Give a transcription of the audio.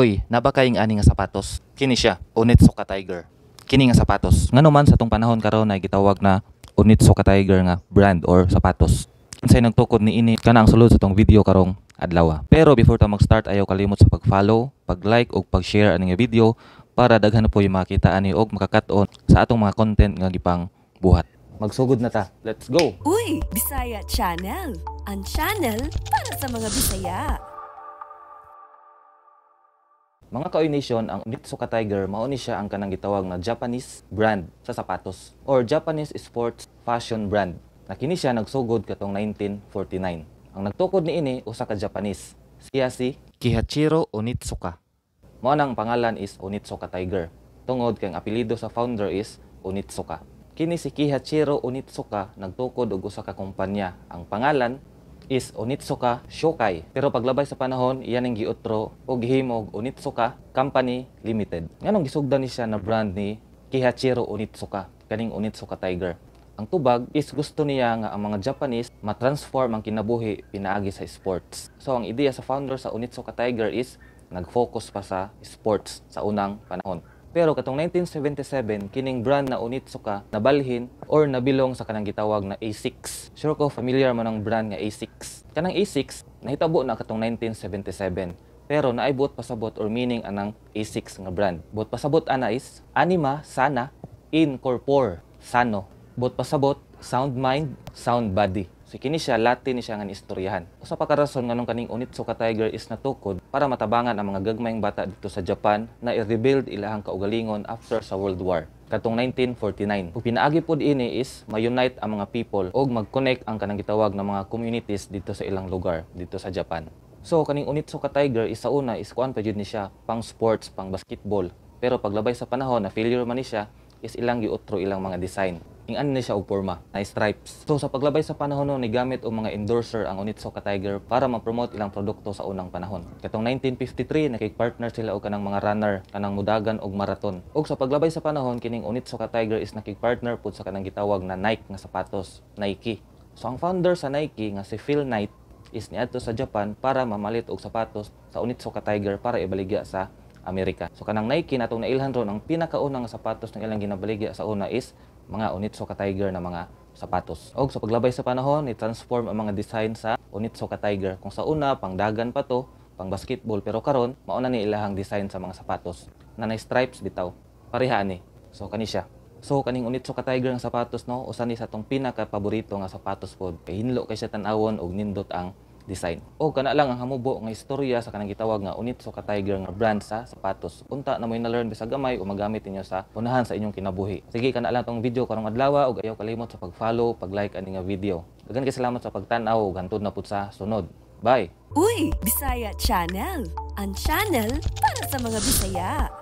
Uy, nabakay ang ani nga sapatos. Kini siya, Onitsu Tiger. Kini nga sapatos. Ngano man sa tong panahon karon ay gitawag na Onitsu Tiger nga brand or sapatos. Unsay nagtukod ni ini kana ang sulod sa tong video karong adlaw. Ah. Pero before ta mag-start ayaw kalimot sa pag-follow, pag-like ug pag-share ani nga video para daghan po yung makita ani og makakat-on sa atong mga content nga gipang buhat. Magsugod na ta. Let's go. Uy, Bisaya Channel. Ang channel para sa mga Bisaya. Mga kaoy ang Nitsuka Tiger mao ni siya ang kanang gitawag na Japanese brand sa sapatos or Japanese sports fashion brand na kini siya nagsugod katong 1949. Ang nagtukod ni ini usa ka Japanese. Siya si Kihachiro Onitsuka. Mao nang pangalan is Onitsuka Tiger. Tungod kay ang apelyido sa founder is Onitsuka. Kini si Kihachiro Onitsuka nagtukod og usa ka kumpanya. Ang pangalan is Onitsuka Shokai. Pero paglabay sa panahon, iyan ang giutro o gihimog Onitsuka Company Limited. Nganong gisugdan niya na brand ni Kihachiro Onitsuka, kaning Onitsuka Tiger. Ang tubag is gusto niya nga ang mga Japanese matransform ang kinabuhi pinaagi sa sports. So ang ideya sa founder sa Onitsuka Tiger is nag-focus pa sa sports sa unang panahon. Pero katong 1977, kining brand na unitso ka nabalhin or nabilong sa kanang gitawag na A6. Sure ko familiar mo ng brand nga A6. Kanang A6 nahitabo na katong 1977 pero naay buot pasabot or meaning anang A6 nga brand. Buot pasabot ana is anima sana in sano. Buot pasabot sound mind, sound body. So kini siya Latin ni siya nga istoryahan. Usa pa rason nganong kaning unit so ka Tiger is natukod para matabangan ang mga gagmayng bata dito sa Japan na i-rebuild ilahang kaugalingon after sa World War katong 1949. Ug pinaagi pud ini is ma-unite ang mga people og mag-connect ang kanang gitawag na mga communities dito sa ilang lugar dito sa Japan. So kaning unit so ka Tiger isa una is kuan pa jud ni siya pang sports, pang basketball. Pero paglabay sa panahon na failure man ni siya is ilang giutro ilang mga design ing ano ni siya og porma na stripes. So sa paglabay sa panahon no ni gamit og mga endorser ang Onitsuka Tiger para ma-promote ilang produkto sa unang panahon. Katong 1953 nakig-partner sila og kanang mga runner kanang mudagan og marathon. Og sa paglabay sa panahon kining Onitsuka Tiger is nakig-partner pud sa kanang gitawag na Nike nga sapatos, Nike. So ang founder sa Nike nga si Phil Knight is niadto sa Japan para mamalit og sapatos sa Onitsuka Tiger para ibaligya sa Amerika. So kanang Nike natong nailhan ron ang pinakaunang sapatos ng ilang ginabaligya sa una is mga unitso ka tiger na mga sapatos. Og sa paglabay sa panahon, i-transform ang mga design sa unitso ka tiger. Kung sa una, pangdagan pa to, pang basketball pero karon mao na ni ilahang design sa mga sapatos na na stripes bitaw. Pareha ni. So kani siya. So kaning unitso ka tiger nga sapatos no, usa ni sa tong pinaka paborito nga sapatos pod. Kay hinlo kay siya tanawon awon og nindot ang design. O kana lang ang hamubo nga istorya sa kanang gitawag nga unit so ka tiger nga brand sa sapatos. Unta na moy na-learn sa gamay o magamit niyo sa unahan sa inyong kinabuhi. Sige kana lang tong video karong adlaw ug ayaw kalimot sa pag-follow, pag-like ani nga video. Dagan kay salamat sa pagtan-aw ug hantud na pud sa sunod. Bye. Uy, Bisaya Channel. Ang channel para sa mga Bisaya.